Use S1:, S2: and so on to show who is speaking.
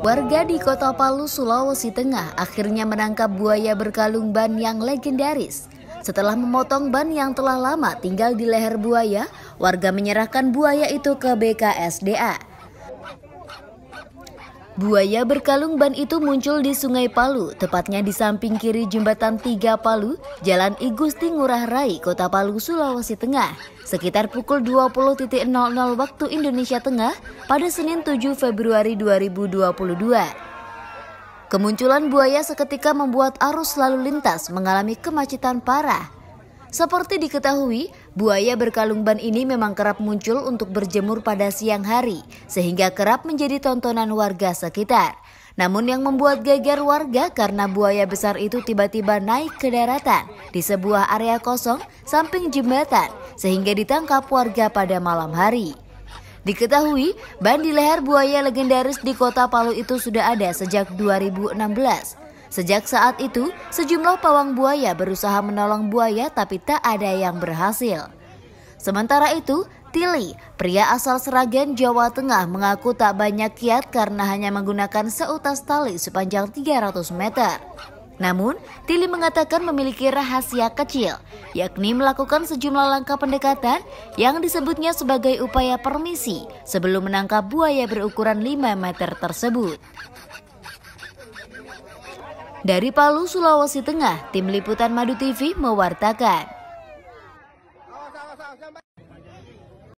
S1: Warga di kota Palu, Sulawesi Tengah akhirnya menangkap buaya berkalung ban yang legendaris. Setelah memotong ban yang telah lama tinggal di leher buaya, warga menyerahkan buaya itu ke BKSDA. Buaya berkalung ban itu muncul di Sungai Palu, tepatnya di samping kiri jembatan Tiga Palu, Jalan I Gusti Ngurah Rai, Kota Palu, Sulawesi Tengah, sekitar pukul 20.00 waktu Indonesia Tengah pada Senin 7 Februari 2022. Kemunculan buaya seketika membuat arus lalu lintas mengalami kemacetan parah seperti diketahui, buaya berkalung ban ini memang kerap muncul untuk berjemur pada siang hari, sehingga kerap menjadi tontonan warga sekitar. Namun yang membuat geger warga karena buaya besar itu tiba-tiba naik ke daratan di sebuah area kosong samping jembatan, sehingga ditangkap warga pada malam hari. Diketahui, ban di leher buaya legendaris di kota Palu itu sudah ada sejak 2016. Sejak saat itu, sejumlah pawang buaya berusaha menolong buaya tapi tak ada yang berhasil. Sementara itu, Tili, pria asal Seragen, Jawa Tengah mengaku tak banyak kiat karena hanya menggunakan seutas tali sepanjang 300 meter. Namun, Tili mengatakan memiliki rahasia kecil, yakni melakukan sejumlah langkah pendekatan yang disebutnya sebagai upaya permisi sebelum menangkap buaya berukuran 5 meter tersebut. Dari Palu, Sulawesi Tengah, tim liputan Madu TV mewartakan.